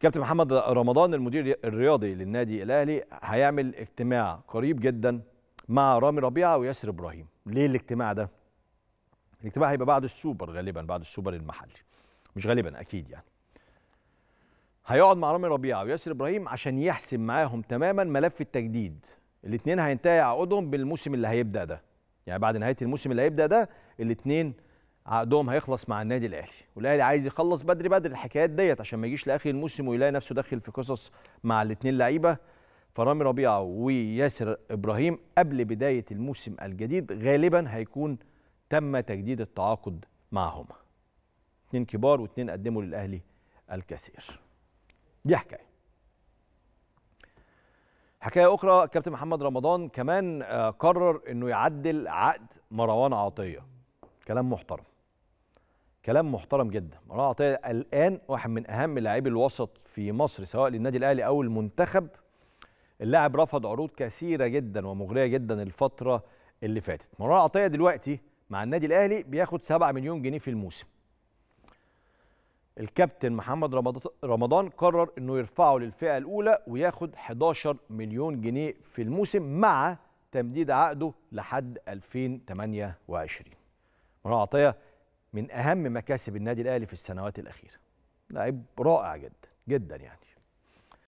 كابتن محمد رمضان المدير الرياضي للنادي الاهلي هيعمل اجتماع قريب جدا مع رامي ربيعه وياسر ابراهيم ليه الاجتماع ده الاجتماع هيبقى بعد السوبر غالبا بعد السوبر المحلي مش غالبا اكيد يعني هيقعد مع رامي ربيعه وياسر ابراهيم عشان يحسم معاهم تماما ملف التجديد الاثنين هينتهي عقودهم بالموسم اللي هيبدا ده يعني بعد نهايه الموسم اللي هيبدا ده الاثنين عقدهم هيخلص مع النادي الاهلي والاهلي عايز يخلص بدري بدري الحكايات ديت عشان ما يجيش لاخر الموسم ويلاقي نفسه داخل في قصص مع الاثنين لعيبه فرامي ربيعه وياسر ابراهيم قبل بدايه الموسم الجديد غالبا هيكون تم تجديد التعاقد معهم اثنين كبار واثنين قدموا للاهلي الكثير دي حكايه حكايه اخرى كابتن محمد رمضان كمان آه، قرر انه يعدل عقد مروان عطيه كلام محترم كلام محترم جدا مروان عطيه الان واحد من اهم لاعبي الوسط في مصر سواء للنادي الاهلي او المنتخب اللاعب رفض عروض كثيره جدا ومغريه جدا الفتره اللي فاتت مروان عطيه دلوقتي مع النادي الاهلي بياخد 7 مليون جنيه في الموسم الكابتن محمد رمضان قرر انه يرفعه للفئه الاولى وياخد 11 مليون جنيه في الموسم مع تمديد عقده لحد 2028 مروان عطيه من اهم مكاسب النادي الاهلي في السنوات الاخيره لاعب رائع جدا جدا يعني